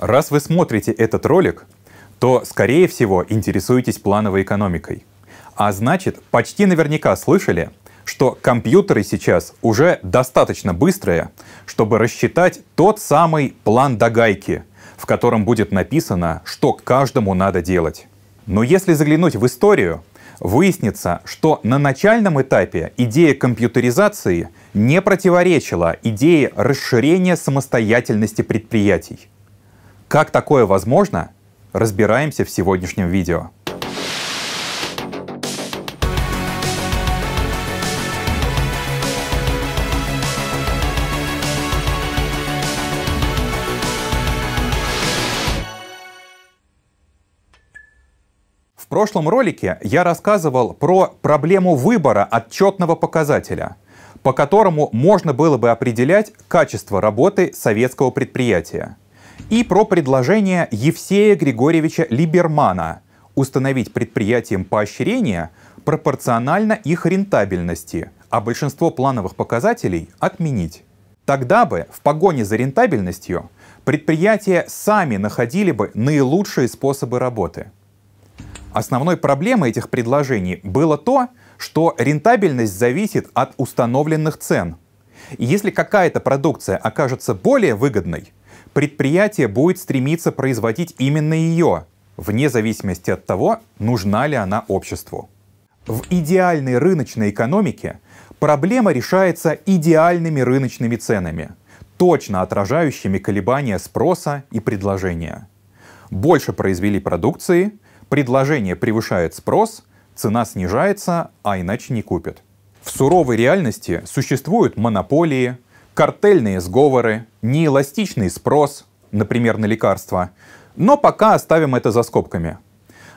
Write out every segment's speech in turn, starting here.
Раз вы смотрите этот ролик, то, скорее всего, интересуетесь плановой экономикой. А значит, почти наверняка слышали, что компьютеры сейчас уже достаточно быстрые, чтобы рассчитать тот самый план до гайки, в котором будет написано, что каждому надо делать. Но если заглянуть в историю, выяснится, что на начальном этапе идея компьютеризации не противоречила идее расширения самостоятельности предприятий. Как такое возможно, разбираемся в сегодняшнем видео. В прошлом ролике я рассказывал про проблему выбора отчетного показателя, по которому можно было бы определять качество работы советского предприятия и про предложение Евсея Григорьевича Либермана установить предприятиям поощрения пропорционально их рентабельности, а большинство плановых показателей отменить. Тогда бы в погоне за рентабельностью предприятия сами находили бы наилучшие способы работы. Основной проблемой этих предложений было то, что рентабельность зависит от установленных цен. И если какая-то продукция окажется более выгодной, предприятие будет стремиться производить именно ее, вне зависимости от того, нужна ли она обществу. В идеальной рыночной экономике проблема решается идеальными рыночными ценами, точно отражающими колебания спроса и предложения. Больше произвели продукции, предложение превышает спрос, цена снижается, а иначе не купят. В суровой реальности существуют монополии, картельные сговоры, неэластичный спрос, например, на лекарства. Но пока оставим это за скобками.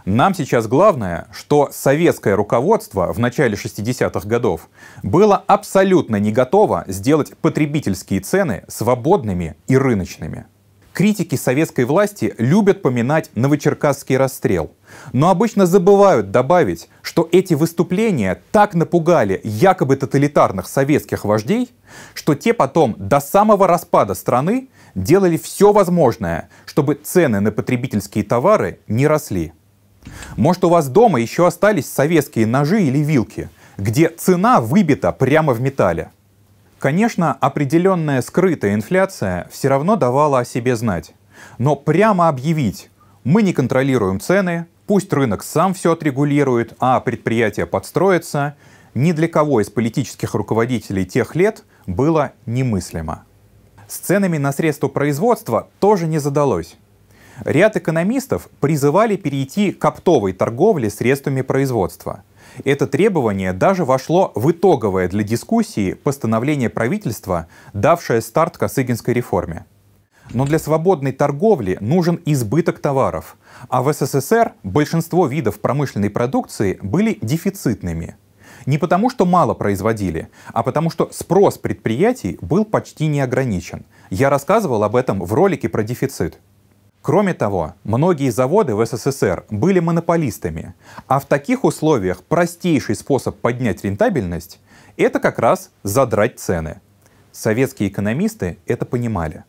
Нам сейчас главное, что советское руководство в начале 60-х годов было абсолютно не готово сделать потребительские цены свободными и рыночными. Критики советской власти любят поминать новочеркасский расстрел, но обычно забывают добавить, что эти выступления так напугали якобы тоталитарных советских вождей, что те потом до самого распада страны делали все возможное, чтобы цены на потребительские товары не росли. Может, у вас дома еще остались советские ножи или вилки, где цена выбита прямо в металле. Конечно, определенная скрытая инфляция все равно давала о себе знать. Но прямо объявить, мы не контролируем цены, пусть рынок сам все отрегулирует, а предприятия подстроятся, ни для кого из политических руководителей тех лет было немыслимо. С ценами на средства производства тоже не задалось. Ряд экономистов призывали перейти к оптовой торговле средствами производства – это требование даже вошло в итоговое для дискуссии постановление правительства, давшее старт Косыгинской реформе. Но для свободной торговли нужен избыток товаров, а в СССР большинство видов промышленной продукции были дефицитными. Не потому, что мало производили, а потому, что спрос предприятий был почти неограничен. Я рассказывал об этом в ролике про дефицит. Кроме того, многие заводы в СССР были монополистами, а в таких условиях простейший способ поднять рентабельность — это как раз задрать цены. Советские экономисты это понимали.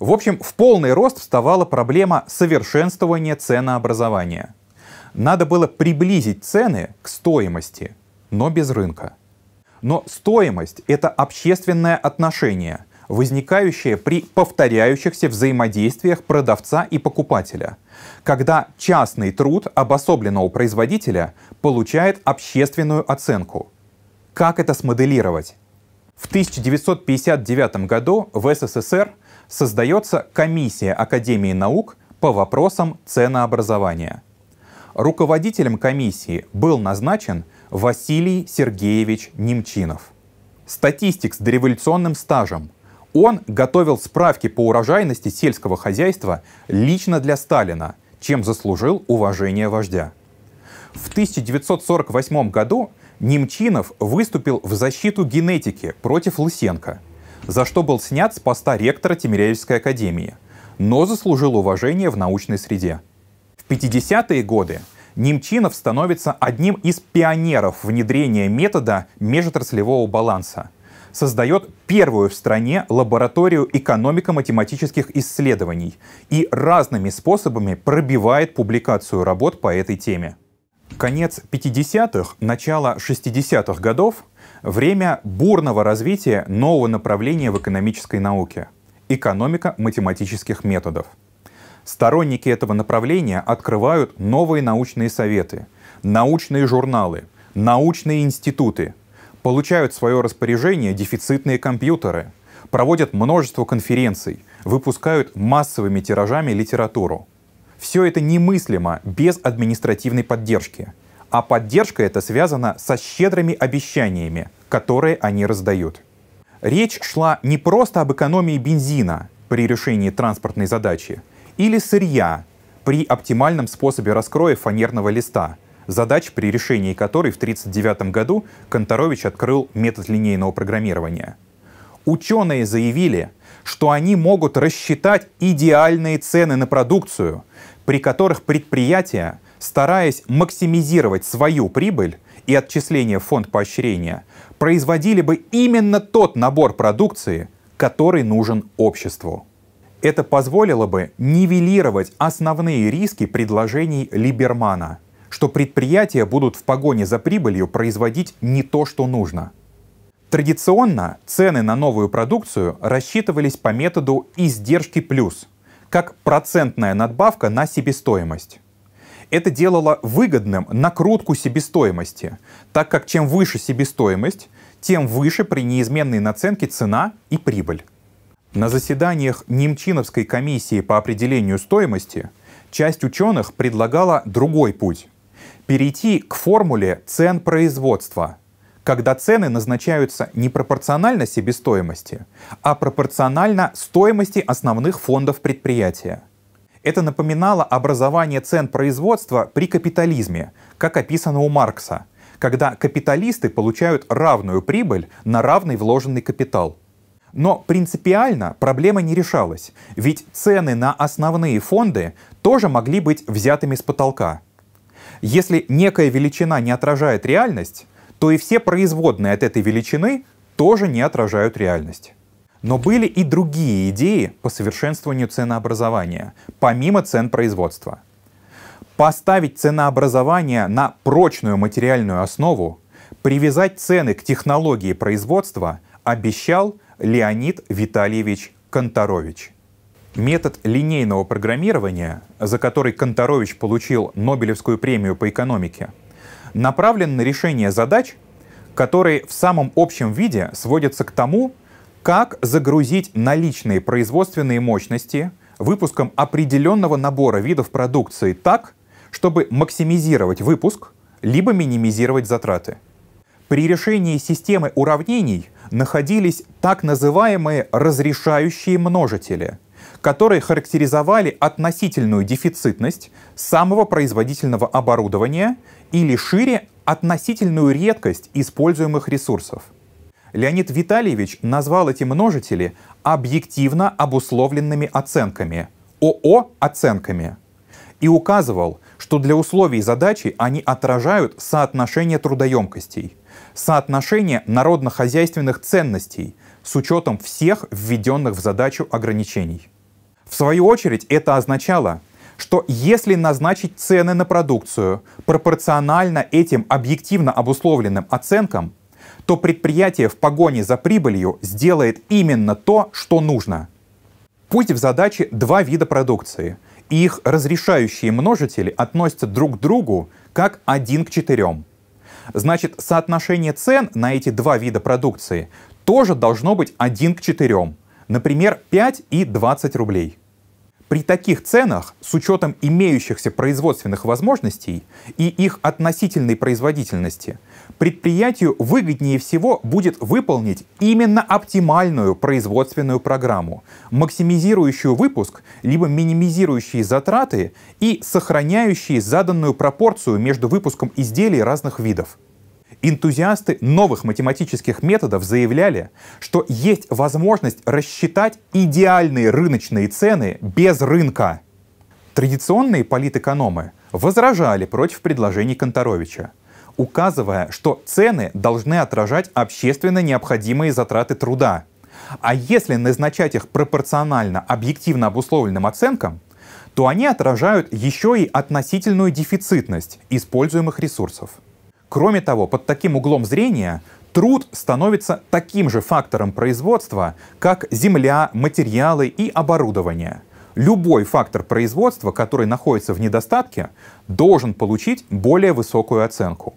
В общем, в полный рост вставала проблема совершенствования ценообразования. Надо было приблизить цены к стоимости, но без рынка. Но стоимость — это общественное отношение — возникающие при повторяющихся взаимодействиях продавца и покупателя, когда частный труд обособленного производителя получает общественную оценку. Как это смоделировать? В 1959 году в СССР создается комиссия Академии наук по вопросам ценообразования. Руководителем комиссии был назначен Василий Сергеевич Немчинов. Статистик с дореволюционным стажем – он готовил справки по урожайности сельского хозяйства лично для Сталина, чем заслужил уважение вождя. В 1948 году Немчинов выступил в защиту генетики против Лысенко, за что был снят с поста ректора Тимирязевской академии, но заслужил уважение в научной среде. В 50-е годы Немчинов становится одним из пионеров внедрения метода межотраслевого баланса – создает первую в стране лабораторию экономико-математических исследований и разными способами пробивает публикацию работ по этой теме. Конец 50-х, начало 60-х годов — время бурного развития нового направления в экономической науке — экономико-математических методов. Сторонники этого направления открывают новые научные советы, научные журналы, научные институты — получают в свое распоряжение дефицитные компьютеры, проводят множество конференций, выпускают массовыми тиражами литературу. Все это немыслимо без административной поддержки. А поддержка эта связана со щедрыми обещаниями, которые они раздают. Речь шла не просто об экономии бензина при решении транспортной задачи или сырья при оптимальном способе раскроя фанерного листа – задач, при решении которой в 1939 году Конторович открыл метод линейного программирования. Ученые заявили, что они могут рассчитать идеальные цены на продукцию, при которых предприятия, стараясь максимизировать свою прибыль и отчисления в фонд поощрения, производили бы именно тот набор продукции, который нужен обществу. Это позволило бы нивелировать основные риски предложений Либермана — что предприятия будут в погоне за прибылью производить не то, что нужно. Традиционно цены на новую продукцию рассчитывались по методу издержки плюс, как процентная надбавка на себестоимость. Это делало выгодным накрутку себестоимости, так как чем выше себестоимость, тем выше при неизменной наценке цена и прибыль. На заседаниях Немчиновской комиссии по определению стоимости часть ученых предлагала другой путь перейти к формуле цен производства, когда цены назначаются не пропорционально себестоимости, а пропорционально стоимости основных фондов предприятия. Это напоминало образование цен производства при капитализме, как описано у Маркса, когда капиталисты получают равную прибыль на равный вложенный капитал. Но принципиально проблема не решалась, ведь цены на основные фонды тоже могли быть взятыми с потолка. Если некая величина не отражает реальность, то и все производные от этой величины тоже не отражают реальность. Но были и другие идеи по совершенствованию ценообразования, помимо цен производства. Поставить ценообразование на прочную материальную основу, привязать цены к технологии производства обещал Леонид Витальевич Конторович. Метод линейного программирования, за который Конторович получил Нобелевскую премию по экономике, направлен на решение задач, которые в самом общем виде сводятся к тому, как загрузить наличные производственные мощности выпуском определенного набора видов продукции так, чтобы максимизировать выпуск, либо минимизировать затраты. При решении системы уравнений находились так называемые разрешающие множители — которые характеризовали относительную дефицитность самого производительного оборудования или шире относительную редкость используемых ресурсов. Леонид Витальевич назвал эти множители объективно обусловленными оценками, ОО оценками, и указывал, что для условий задачи они отражают соотношение трудоемкостей, соотношение народно-хозяйственных ценностей с учетом всех введенных в задачу ограничений. В свою очередь это означало, что если назначить цены на продукцию пропорционально этим объективно обусловленным оценкам, то предприятие в погоне за прибылью сделает именно то, что нужно. Пусть в задаче два вида продукции, и их разрешающие множители относятся друг к другу как один к четырем. Значит, соотношение цен на эти два вида продукции тоже должно быть один к четырем, например, 5 и 20 рублей. При таких ценах, с учетом имеющихся производственных возможностей и их относительной производительности, предприятию выгоднее всего будет выполнить именно оптимальную производственную программу, максимизирующую выпуск, либо минимизирующие затраты и сохраняющие заданную пропорцию между выпуском изделий разных видов. Энтузиасты новых математических методов заявляли, что есть возможность рассчитать идеальные рыночные цены без рынка. Традиционные политэкономы возражали против предложений Конторовича, указывая, что цены должны отражать общественно необходимые затраты труда. А если назначать их пропорционально объективно обусловленным оценкам, то они отражают еще и относительную дефицитность используемых ресурсов. Кроме того, под таким углом зрения труд становится таким же фактором производства, как земля, материалы и оборудование. Любой фактор производства, который находится в недостатке, должен получить более высокую оценку.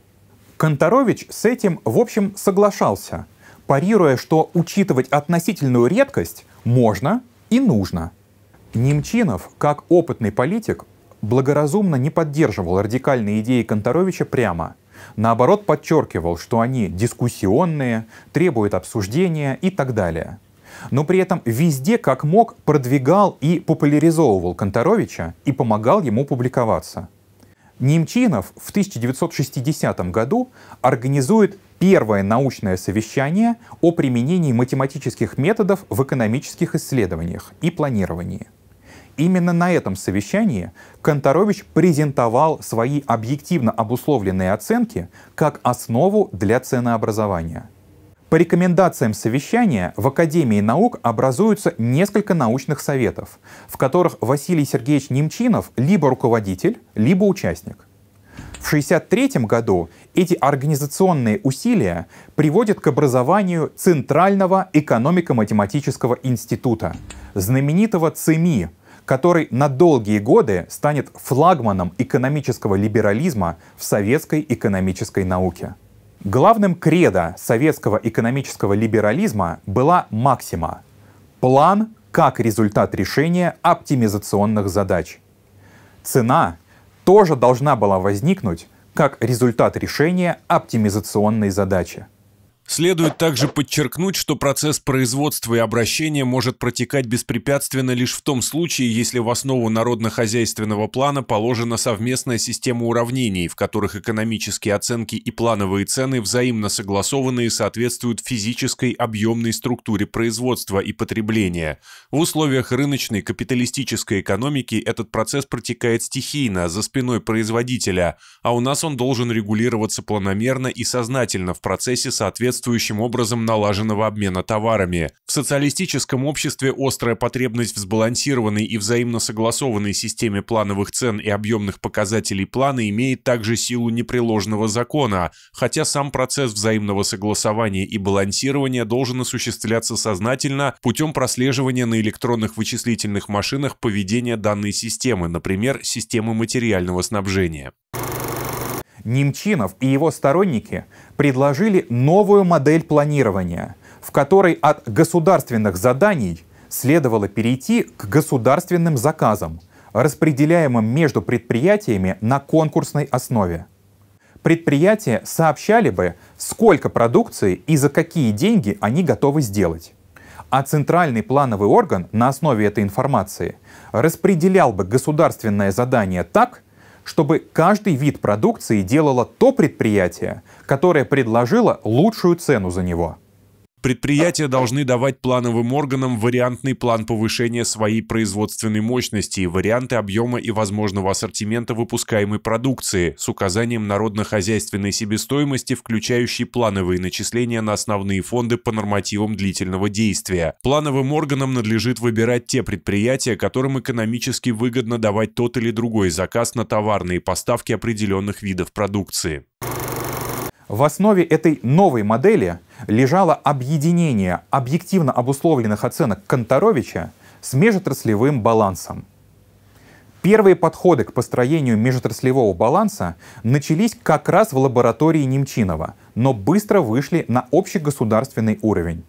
Конторович с этим, в общем, соглашался, парируя, что учитывать относительную редкость можно и нужно. Немчинов, как опытный политик, благоразумно не поддерживал радикальные идеи Конторовича прямо – наоборот подчеркивал, что они дискуссионные, требуют обсуждения и так далее. Но при этом везде, как мог, продвигал и популяризовывал Конторовича и помогал ему публиковаться. Немчинов в 1960 году организует первое научное совещание о применении математических методов в экономических исследованиях и планировании. Именно на этом совещании Конторович презентовал свои объективно обусловленные оценки как основу для ценообразования. По рекомендациям совещания в Академии наук образуются несколько научных советов, в которых Василий Сергеевич Немчинов либо руководитель, либо участник. В 1963 году эти организационные усилия приводят к образованию Центрального экономико-математического института, знаменитого ЦЕМИ, который на долгие годы станет флагманом экономического либерализма в советской экономической науке. Главным кредо советского экономического либерализма была максима – план как результат решения оптимизационных задач. Цена тоже должна была возникнуть как результат решения оптимизационной задачи. Следует также подчеркнуть, что процесс производства и обращения может протекать беспрепятственно лишь в том случае, если в основу народно-хозяйственного плана положена совместная система уравнений, в которых экономические оценки и плановые цены взаимно согласованы и соответствуют физической объемной структуре производства и потребления. В условиях рыночной капиталистической экономики этот процесс протекает стихийно, за спиной производителя, а у нас он должен регулироваться планомерно и сознательно в процессе соответствия соответствующим образом налаженного обмена товарами. В социалистическом обществе острая потребность в сбалансированной и взаимно согласованной системе плановых цен и объемных показателей плана имеет также силу непреложного закона, хотя сам процесс взаимного согласования и балансирования должен осуществляться сознательно путем прослеживания на электронных вычислительных машинах поведения данной системы, например, системы материального снабжения. Немчинов и его сторонники предложили новую модель планирования, в которой от государственных заданий следовало перейти к государственным заказам, распределяемым между предприятиями на конкурсной основе. Предприятия сообщали бы, сколько продукции и за какие деньги они готовы сделать. А центральный плановый орган на основе этой информации распределял бы государственное задание так, чтобы каждый вид продукции делало то предприятие, которое предложило лучшую цену за него – Предприятия должны давать плановым органам вариантный план повышения своей производственной мощности и варианты объема и возможного ассортимента выпускаемой продукции с указанием народно-хозяйственной себестоимости, включающей плановые начисления на основные фонды по нормативам длительного действия. Плановым органам надлежит выбирать те предприятия, которым экономически выгодно давать тот или другой заказ на товарные поставки определенных видов продукции. В основе этой новой модели лежало объединение объективно обусловленных оценок Конторовича с межотраслевым балансом. Первые подходы к построению межотраслевого баланса начались как раз в лаборатории Немчинова, но быстро вышли на общегосударственный уровень.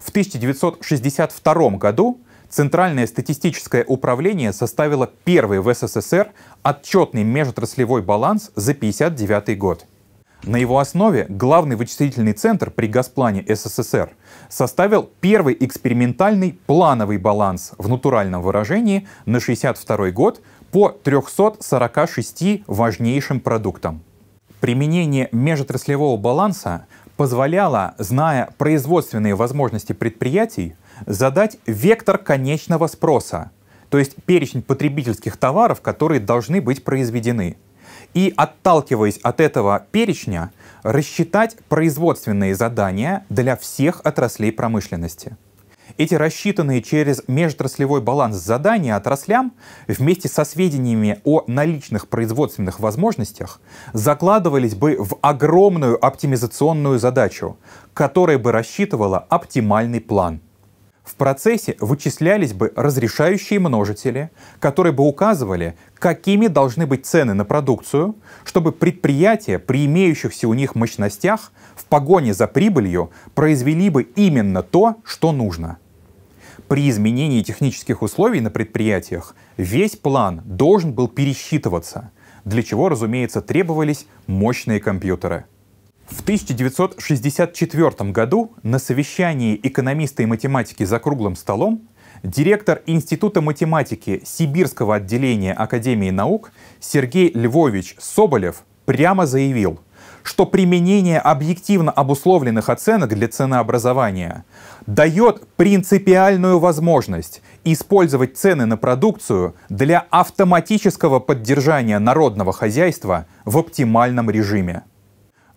В 1962 году Центральное статистическое управление составило первый в СССР отчетный межотраслевой баланс за 1959 год. На его основе главный вычислительный центр при Газплане СССР составил первый экспериментальный плановый баланс в натуральном выражении на 1962 год по 346 важнейшим продуктам. Применение межотраслевого баланса позволяло, зная производственные возможности предприятий, задать вектор конечного спроса, то есть перечень потребительских товаров, которые должны быть произведены – и, отталкиваясь от этого перечня, рассчитать производственные задания для всех отраслей промышленности. Эти рассчитанные через межотраслевой баланс задания отраслям вместе со сведениями о наличных производственных возможностях закладывались бы в огромную оптимизационную задачу, которая бы рассчитывала оптимальный план – в процессе вычислялись бы разрешающие множители, которые бы указывали, какими должны быть цены на продукцию, чтобы предприятия при имеющихся у них мощностях в погоне за прибылью произвели бы именно то, что нужно. При изменении технических условий на предприятиях весь план должен был пересчитываться, для чего, разумеется, требовались мощные компьютеры. В 1964 году на совещании экономиста и математики за круглым столом директор Института математики Сибирского отделения Академии наук Сергей Львович Соболев прямо заявил, что применение объективно обусловленных оценок для ценообразования дает принципиальную возможность использовать цены на продукцию для автоматического поддержания народного хозяйства в оптимальном режиме.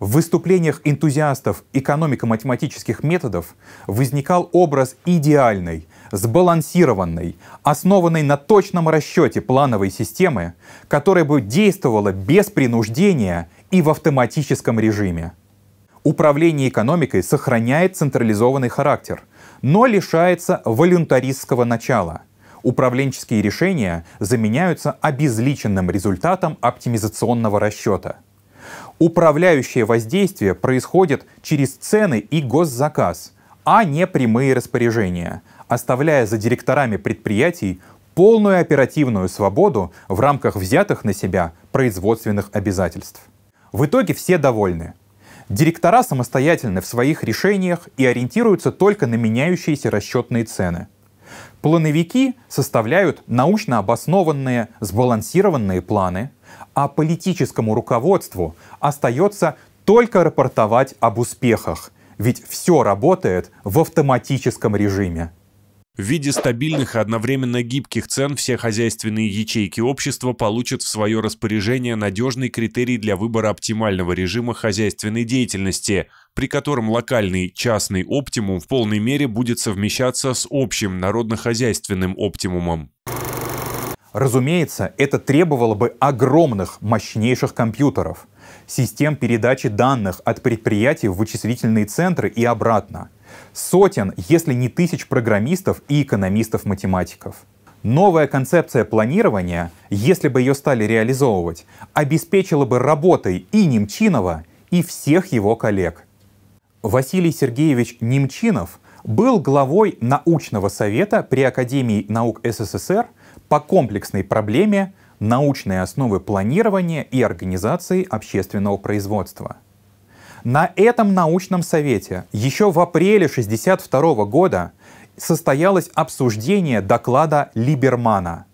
В выступлениях энтузиастов экономико-математических методов возникал образ идеальной, сбалансированной, основанной на точном расчете плановой системы, которая бы действовала без принуждения и в автоматическом режиме. Управление экономикой сохраняет централизованный характер, но лишается волюнтаристского начала. Управленческие решения заменяются обезличенным результатом оптимизационного расчета. Управляющее воздействие происходит через цены и госзаказ, а не прямые распоряжения, оставляя за директорами предприятий полную оперативную свободу в рамках взятых на себя производственных обязательств. В итоге все довольны. Директора самостоятельны в своих решениях и ориентируются только на меняющиеся расчетные цены. Плановики составляют научно обоснованные, сбалансированные планы – а политическому руководству остается только рапортовать об успехах, ведь все работает в автоматическом режиме. В виде стабильных и одновременно гибких цен все хозяйственные ячейки общества получат в свое распоряжение надежный критерий для выбора оптимального режима хозяйственной деятельности, при котором локальный частный оптимум в полной мере будет совмещаться с общим народно-хозяйственным оптимумом. Разумеется, это требовало бы огромных, мощнейших компьютеров, систем передачи данных от предприятий в вычислительные центры и обратно, сотен, если не тысяч программистов и экономистов-математиков. Новая концепция планирования, если бы ее стали реализовывать, обеспечила бы работой и Немчинова, и всех его коллег. Василий Сергеевич Немчинов был главой научного совета при Академии наук СССР по комплексной проблеме научные основы планирования и организации общественного производства. На этом научном совете еще в апреле 1962 года состоялось обсуждение доклада Либермана.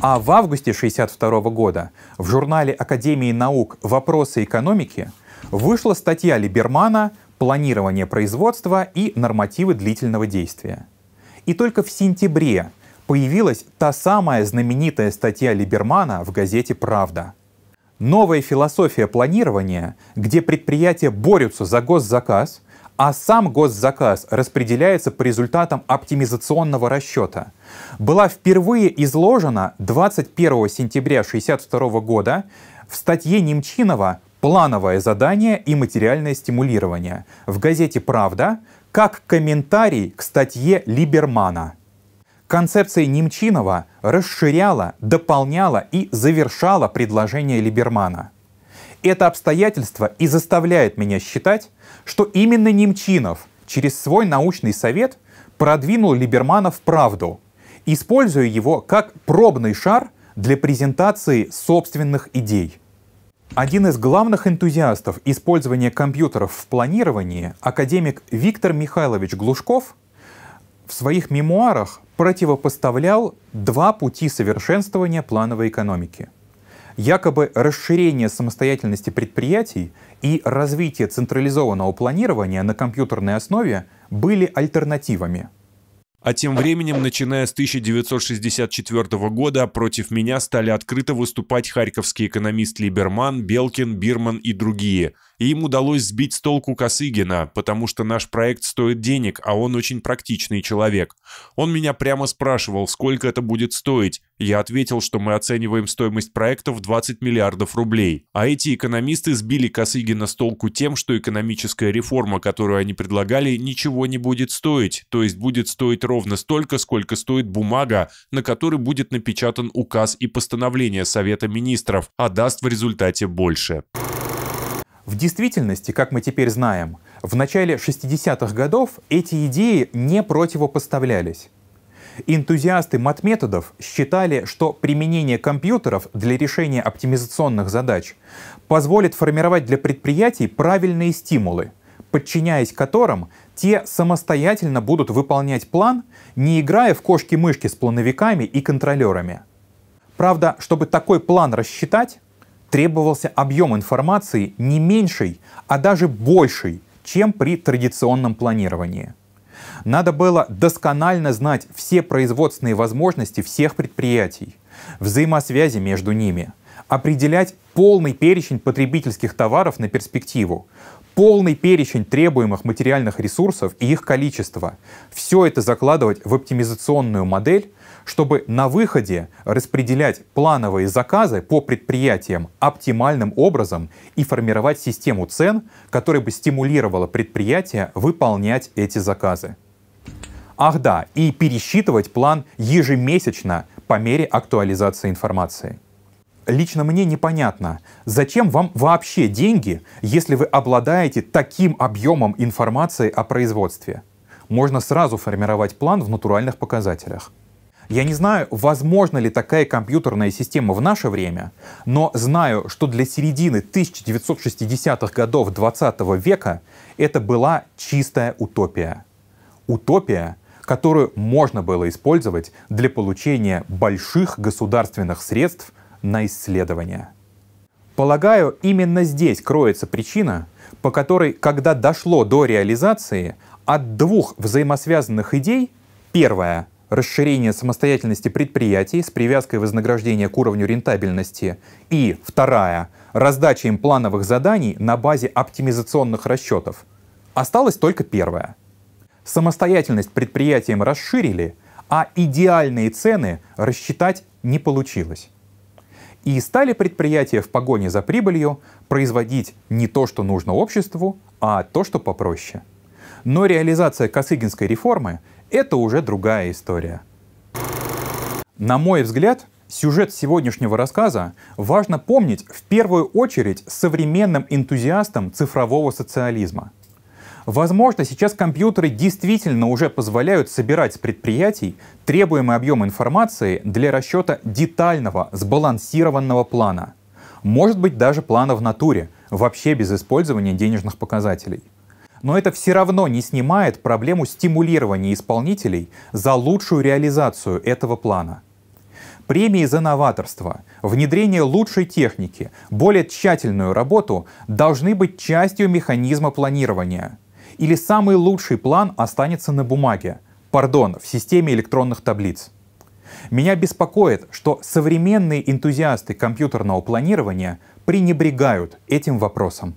А в августе 1962 года в журнале Академии наук «Вопросы экономики» вышла статья Либермана «Планирование производства и нормативы длительного действия». И только в сентябре появилась та самая знаменитая статья Либермана в газете «Правда». Новая философия планирования, где предприятия борются за госзаказ, а сам госзаказ распределяется по результатам оптимизационного расчета, была впервые изложена 21 сентября 1962 года в статье Немчинова «Плановое задание и материальное стимулирование» в газете «Правда» как комментарий к статье Либермана – Концепция Немчинова расширяла, дополняла и завершала предложение Либермана. Это обстоятельство и заставляет меня считать, что именно Немчинов через свой научный совет продвинул Либермана в правду, используя его как пробный шар для презентации собственных идей. Один из главных энтузиастов использования компьютеров в планировании, академик Виктор Михайлович Глушков, в своих мемуарах противопоставлял два пути совершенствования плановой экономики. Якобы расширение самостоятельности предприятий и развитие централизованного планирования на компьютерной основе были альтернативами. А тем временем, начиная с 1964 года, против меня стали открыто выступать харьковский экономист Либерман, Белкин, Бирман и другие – и им удалось сбить с толку Косыгина, потому что наш проект стоит денег, а он очень практичный человек. Он меня прямо спрашивал, сколько это будет стоить. Я ответил, что мы оцениваем стоимость проекта в 20 миллиардов рублей. А эти экономисты сбили Косыгина с толку тем, что экономическая реформа, которую они предлагали, ничего не будет стоить, то есть будет стоить ровно столько, сколько стоит бумага, на которой будет напечатан указ и постановление Совета министров, а даст в результате больше. В действительности, как мы теперь знаем, в начале 60-х годов эти идеи не противопоставлялись. Энтузиасты матметодов считали, что применение компьютеров для решения оптимизационных задач позволит формировать для предприятий правильные стимулы, подчиняясь которым те самостоятельно будут выполнять план, не играя в кошки-мышки с плановиками и контролерами. Правда, чтобы такой план рассчитать, требовался объем информации не меньший, а даже больший, чем при традиционном планировании. Надо было досконально знать все производственные возможности всех предприятий, взаимосвязи между ними, определять полный перечень потребительских товаров на перспективу, полный перечень требуемых материальных ресурсов и их количество. Все это закладывать в оптимизационную модель, чтобы на выходе распределять плановые заказы по предприятиям оптимальным образом и формировать систему цен, которая бы стимулировала предприятия выполнять эти заказы. Ах да, и пересчитывать план ежемесячно по мере актуализации информации. Лично мне непонятно, зачем вам вообще деньги, если вы обладаете таким объемом информации о производстве. Можно сразу формировать план в натуральных показателях. Я не знаю, возможно ли такая компьютерная система в наше время, но знаю, что для середины 1960-х годов 20 -го века это была чистая утопия. Утопия, которую можно было использовать для получения больших государственных средств на исследования. Полагаю, именно здесь кроется причина, по которой, когда дошло до реализации, от двух взаимосвязанных идей, первая — расширение самостоятельности предприятий с привязкой вознаграждения к уровню рентабельности. И вторая – раздача им плановых заданий на базе оптимизационных расчетов. Осталось только первое. Самостоятельность предприятиям расширили, а идеальные цены рассчитать не получилось. И стали предприятия в погоне за прибылью производить не то, что нужно обществу, а то, что попроще. Но реализация Косыгинской реформы это уже другая история. На мой взгляд, сюжет сегодняшнего рассказа важно помнить в первую очередь современным энтузиастам цифрового социализма. Возможно, сейчас компьютеры действительно уже позволяют собирать с предприятий требуемый объем информации для расчета детального, сбалансированного плана. Может быть, даже плана в натуре, вообще без использования денежных показателей. Но это все равно не снимает проблему стимулирования исполнителей за лучшую реализацию этого плана. Премии за новаторство, внедрение лучшей техники, более тщательную работу должны быть частью механизма планирования. Или самый лучший план останется на бумаге, пардон, в системе электронных таблиц. Меня беспокоит, что современные энтузиасты компьютерного планирования пренебрегают этим вопросом.